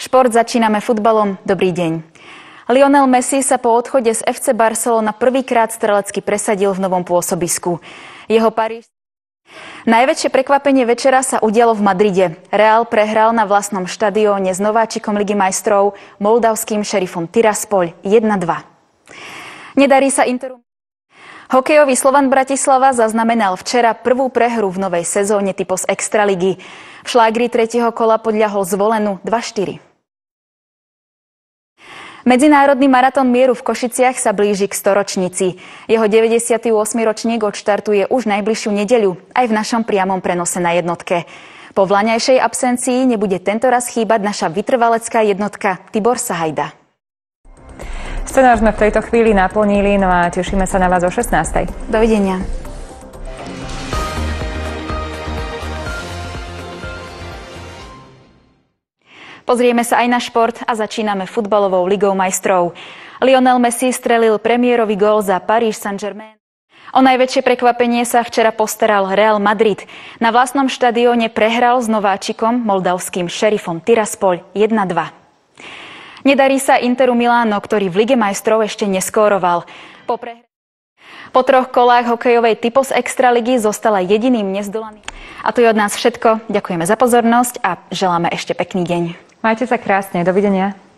Šport začíname futbalom. Dobrý deň. Lionel Messi sa po odchode z FC Barcelona prvýkrát strelecky presadil v novom pôsobisku. Jeho Paríž... Najväčšie prekvapenie večera sa udialo v Madride. Real prehral na vlastnom štadióne s nováčikom Ligy majstrov, moldavským šerifom Tiraspol 1-2. Nedarí sa Interu... Hokejový Slovan Bratislava zaznamenal včera prvú prehru v novej sezóne typos Extraligy. V šlágri tretieho kola podľahol zvolenú 2-4. Medzinárodný maratón mieru v Košiciach sa blíži k storočnici. Jeho 98. ročník odštartuje už najbližšiu nedeľu, aj v našom priamom prenose na jednotke. Po vlaňajšej absencii nebude tento raz chýbať naša vytrvalecká jednotka Tibor Sahajda. Scenár sme v tejto chvíli naplnili, no a tešíme sa na vás o 16. Dovidenia. Pozrieme sa aj na šport a začíname futbalovou ligou majstrov. Lionel Messi strelil premiérový gól za Paris Saint-Germain. O najväčšie prekvapenie sa včera postaral Real Madrid. Na vlastnom štadióne prehral s nováčikom, moldavským šerifom Tiraspol 1-2. Nedarí sa Interu Miláno, ktorý v Lige majstrov ešte neskóroval. Po, po troch kolách hokejovej typos Extraligy zostala jediným nezdolaným. A to je od nás všetko. Ďakujeme za pozornosť a želáme ešte pekný deň. Majte sa krásne, dovidenia.